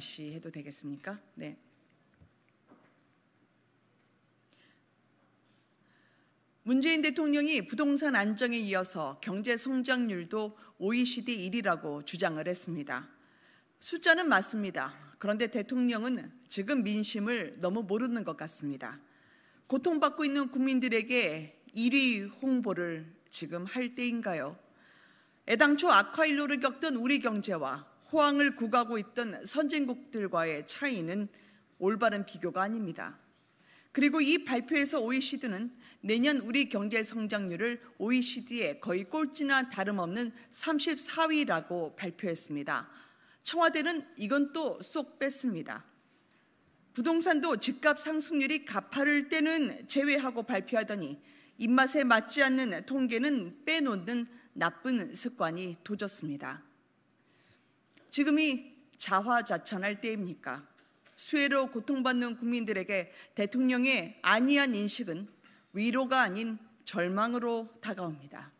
다시 해도 되겠습니까? 네. 문재인 대통령이 부동산 안정에 이어서 경제 성장률도 OECD 1위라고 주장을 했습니다. 숫자는 맞습니다. 그런데 대통령은 지금 민심을 너무 모르는 것 같습니다. 고통받고 있는 국민들에게 1위 홍보를 지금 할 때인가요? 애당초 악화일로를 겪던 우리 경제와 호황을 구가하고 있던 선진국들과의 차이는 올바른 비교가 아닙니다. 그리고 이 발표에서 OECD는 내년 우리 경제 성장률을 OECD의 거의 꼴찌나 다름없는 34위라고 발표했습니다. 청와대는 이건 또 쏙 뺐습니다. 부동산도 집값 상승률이 가파를 때는 제외하고 발표하더니 입맛에 맞지 않는 통계는 빼놓는 나쁜 습관이 도졌습니다. 지금이 자화자찬할 때입니까? 수혜로 고통받는 국민들에게 대통령의 안이한 인식은 위로가 아닌 절망으로 다가옵니다.